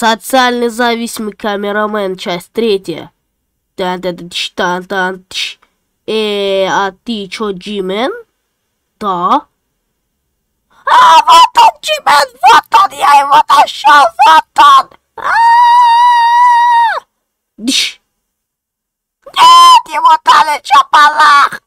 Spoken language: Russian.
Социально зависимый камерамен, часть третья. тан тан тан тан Э, а ты чё, Джимен? Да. А, вот он, Джимен, вот он, я его нашел, вот он! А, Нет, его далеч, Апалах!